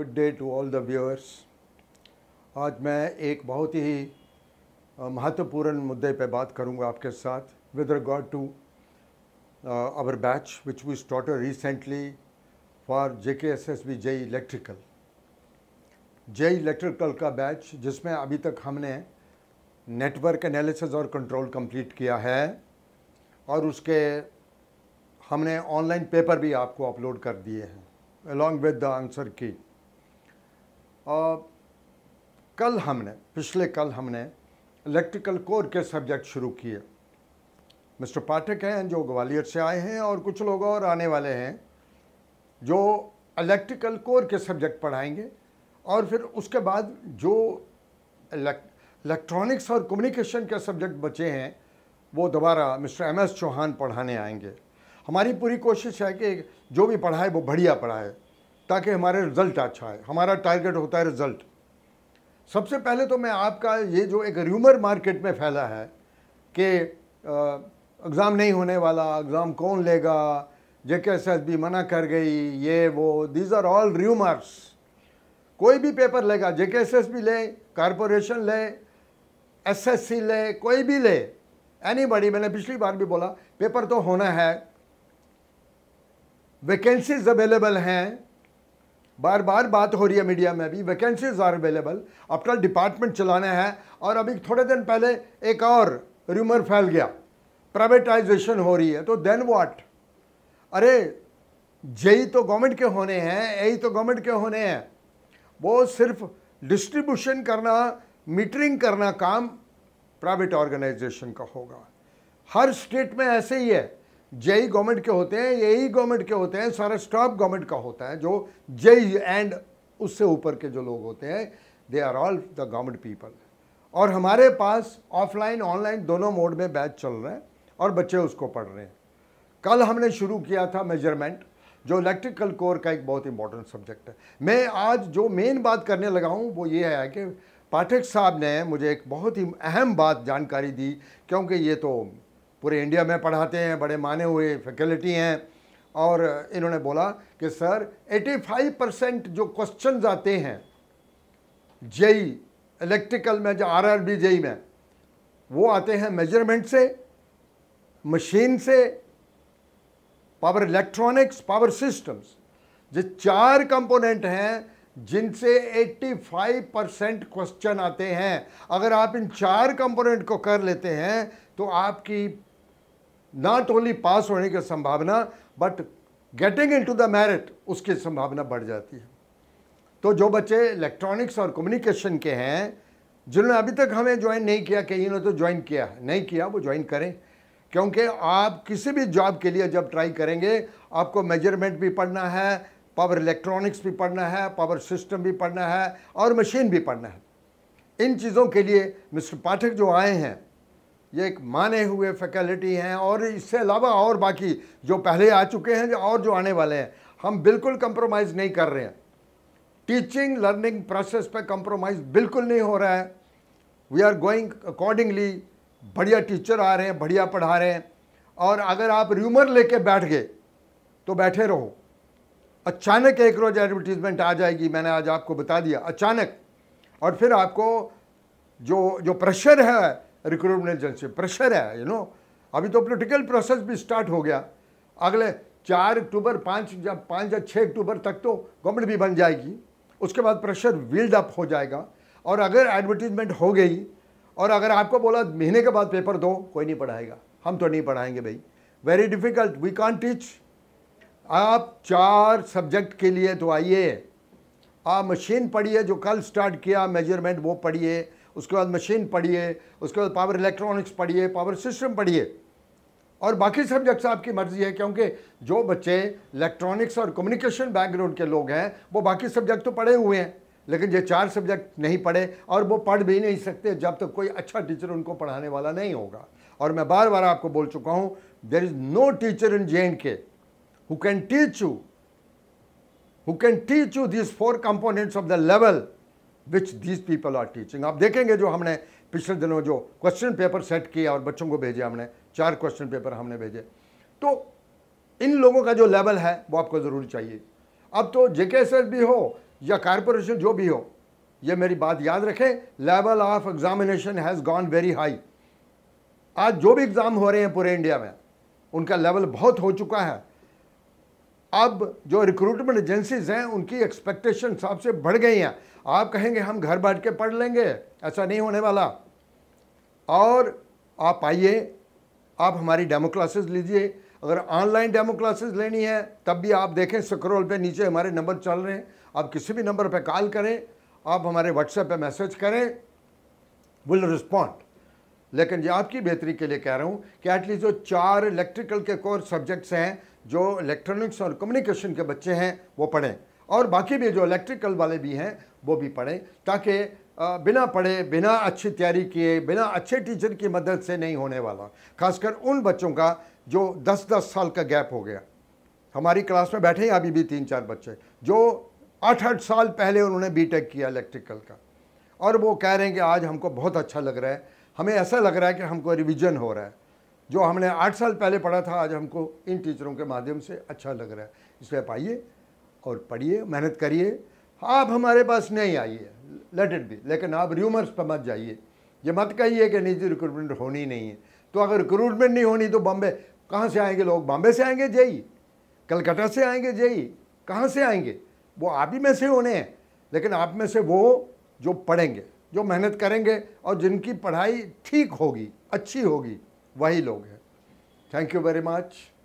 good day to all the viewers आज मैं एक बहुत ही महत्वपूर्ण मुद्दे पर बात करूंगा आपके साथ with regard to our batch which we started recently for J K S S B JE electrical JE electrical का बैच जिसमें अभी तक हमने नेटवर्क एनालिसिस और कंट्रोल कंप्लीट किया है और उसके हमने ऑनलाइन पेपर भी आपको अपलोड कर दिए हैं अलॉन्ग विद द आंसर की और कल हमने पिछले कल हमने इलेक्ट्रिकल कोर के सब्जेक्ट शुरू किए मिस्टर पाठक हैं जो ग्वालियर से आए हैं और कुछ लोग और आने वाले हैं जो इलेक्ट्रिकल कोर के सब्जेक्ट पढ़ाएंगे और फिर उसके बाद जो इलेक्ट्रॉनिक्स और कम्युनिकेशन के सब्जेक्ट बचे हैं वो दोबारा मिस्टर एम एस चौहान पढ़ाने आएंगे हमारी पूरी कोशिश है कि जो भी पढ़ाए वो बढ़िया पढ़ाए ताकि हमारे रिजल्ट अच्छा आए हमारा टारगेट होता है रिजल्ट सबसे पहले तो मैं आपका ये जो एक र्यूमर मार्केट में फैला है कि एग्ज़ाम नहीं होने वाला एग्ज़ाम कौन लेगा J K S S B मना कर गई ये वो दीज आर ऑल र्यूमर्स कोई भी पेपर लेगा J K S S B ले कारपोरेशन ले एस एस सी ले कोई भी ले एनी बड़ी मैंने पिछली बार भी बोला पेपर तो होना है वैकेंसीज अवेलेबल हैं बार बार बात हो रही है मीडिया में भी वैकेंसीज आर अवेलेबल अपना डिपार्टमेंट चलाना है और अभी थोड़े दिन पहले एक और र्यूमर फैल गया प्राइवेटाइजेशन हो रही है तो देन वॉट अरे जे तो गवर्नमेंट के होने हैं ए तो गवर्नमेंट के होने हैं वो सिर्फ डिस्ट्रीब्यूशन करना मीटरिंग करना काम प्राइवेट ऑर्गेनाइजेशन का होगा हर स्टेट में ऐसे ही है जेई गवर्नमेंट के होते हैं ये ही गवर्नमेंट के होते हैं सारा स्टाफ गवर्नमेंट का होता है जो जेई एंड उससे ऊपर के जो लोग होते हैं they are all the government people और हमारे पास ऑफलाइन ऑनलाइन दोनों मोड में बैच चल रहे हैं और बच्चे उसको पढ़ रहे हैं कल हमने शुरू किया था मेजरमेंट जो इलेक्ट्रिकल कोर का एक बहुत इंपॉर्टेंट सब्जेक्ट है मैं आज जो मेन बात करने लगा हूँ वो ये है कि पाठक साहब ने मुझे एक बहुत ही अहम बात जानकारी दी क्योंकि ये तो पूरे इंडिया में पढ़ाते हैं बड़े माने हुए फैकल्टी हैं और इन्होंने बोला कि सर 85 परसेंट जो क्वेश्चन आते हैं जेई इलेक्ट्रिकल e, में जो आर आर बी जेई में वो आते हैं मेजरमेंट से मशीन से पावर इलेक्ट्रॉनिक्स पावर सिस्टम्स जो चार कंपोनेंट हैं जिनसे 85 परसेंट क्वेश्चन आते हैं अगर आप इन चार कंपोनेंट को कर लेते हैं तो आपकी नॉट ओनली पास होने की संभावना but getting into the merit उसकी संभावना बढ़ जाती है तो जो बच्चे इलेक्ट्रॉनिक्स और कम्युनिकेशन के हैं जिन्होंने अभी तक हमें ज्वाइन नहीं किया कहीं ने तो ज्वाइन किया नहीं किया वो ज्वाइन करें क्योंकि आप किसी भी जॉब के लिए जब ट्राई करेंगे आपको मेजरमेंट भी पढ़ना है पावर इलेक्ट्रॉनिक्स भी पढ़ना है पावर सिस्टम भी पढ़ना है और मशीन भी पढ़ना है इन चीज़ों के लिए मिस्टर पाठक जो आए हैं ये एक माने हुए फैकल्टी हैं और इससे अलावा और बाकी जो पहले आ चुके हैं जो और जो आने वाले हैं हम बिल्कुल कंप्रोमाइज़ नहीं कर रहे हैं टीचिंग लर्निंग प्रोसेस पे कंप्रोमाइज़ बिल्कुल नहीं हो रहा है वी आर गोइंग अकॉर्डिंगली बढ़िया टीचर आ रहे हैं बढ़िया पढ़ा रहे हैं और अगर आप र्यूमर लेके बैठ गए तो बैठे रहो अचानक एक रोज़ एडवर्टीज़मेंट आ जाएगी मैंने आज आपको बता दिया अचानक और फिर आपको जो जो प्रेशर है रिक्रूटमेंट एजेंसी प्रेशर है यू नो अभी तो पोलिटिकल प्रोसेस भी स्टार्ट हो गया अगले चार अक्टूबर पाँच या पाँच या छः अक्टूबर तक तो गवर्नमेंट भी बन जाएगी उसके बाद प्रेशर विल्ड अप हो जाएगा और अगर एडवर्टीजमेंट हो गई और अगर आपको बोला महीने के बाद पेपर दो कोई नहीं पढ़ाएगा हम तो नहीं पढ़ाएंगे भाई very difficult we can't teach आप चार सब्जेक्ट के लिए तो आइए आप मशीन पढ़िए जो कल स्टार्ट किया मेजरमेंट वो पढ़िए उसके बाद मशीन पढ़िए उसके बाद पावर इलेक्ट्रॉनिक्स पढ़िए पावर सिस्टम पढ़िए और बाकी सब्जेक्ट्स आपकी मर्जी है क्योंकि जो बच्चे इलेक्ट्रॉनिक्स और कम्युनिकेशन बैकग्राउंड के लोग हैं वो बाकी सब्जेक्ट तो पढ़े हुए हैं लेकिन ये चार सब्जेक्ट नहीं पढ़े और वो पढ़ भी नहीं सकते जब तक तो कोई अच्छा टीचर उनको पढ़ाने वाला नहीं होगा और मैं बार बार आपको बोल चुका हूँ there is no teacher in J and K who can teach you who can teach you this four components of the level which these people are teaching आप देखेंगे जो हमने पिछले दिनों जो क्वेश्चन पेपर सेट किया और बच्चों को भेजे हमने चार क्वेश्चन पेपर हमने भेजे तो इन लोगों का जो लेवल है वो आपको ज़रूर चाहिए अब तो जे भी हो या कॉरपोरेशन जो भी हो ये मेरी बात याद रखें level of examination has gone very high आज जो भी एग्ज़ाम हो रहे हैं पूरे इंडिया में उनका लेवल बहुत हो चुका है अब जो रिक्रूटमेंट एजेंसीज हैं उनकी एक्सपेक्टेशन सबसे बढ़ गई हैं आप कहेंगे हम घर बैठ के पढ़ लेंगे ऐसा नहीं होने वाला और आप आइए आप हमारी डेमो क्लासेस लीजिए अगर ऑनलाइन डेमो क्लासेस लेनी है तब भी आप देखें स्क्रोल पे नीचे हमारे नंबर चल रहे हैं आप किसी भी नंबर पे कॉल करें आप हमारे व्हाट्सएप पे मैसेज करें विल रिस्पॉन्ड लेकिन ये आपकी बेहतरी के लिए कह रहा हूँ कि एटलीस्ट जो चार इलेक्ट्रिकल के कोर सब्जेक्ट्स हैं जो इलेक्ट्रॉनिक्स और कम्युनिकेशन के बच्चे हैं वो पढ़ें और बाकी भी जो इलेक्ट्रिकल वाले भी हैं वो भी पढ़ें ताकि बिना पढ़े बिना अच्छी तैयारी किए बिना अच्छे टीचर की मदद से नहीं होने वाला खासकर उन बच्चों का जो दस दस साल का गैप हो गया हमारी क्लास में बैठे हैं अभी भी तीन चार बच्चे जो आठ आठ साल पहले उन्होंने बीटेक किया इलेक्ट्रिकल का और वो कह रहे हैं कि आज हमको बहुत अच्छा लग रहा है हमें ऐसा लग रहा है कि हमको रिविज़न हो रहा है जो हमने आठ साल पहले पढ़ा था आज हमको इन टीचरों के माध्यम से अच्छा लग रहा है इसलिए आप आइए और पढ़िए मेहनत करिए आप हमारे पास नहीं आइए लेट इट बी लेकिन आप र्यूमर्स पर मत जाइए ये मत कहिए कि निजी रिक्रूटमेंट होनी नहीं है तो अगर रिक्रूटमेंट नहीं होनी तो बॉम्बे कहाँ से आएंगे लोग बॉम्बे से आएंगे जेई कलकत्ता से आएंगे जेई कहाँ से आएंगे वो आप ही में से होने हैं लेकिन आप में से वो जो पढ़ेंगे जो मेहनत करेंगे और जिनकी पढ़ाई ठीक होगी अच्छी होगी वही लोग हैं थैंक यू वेरी मच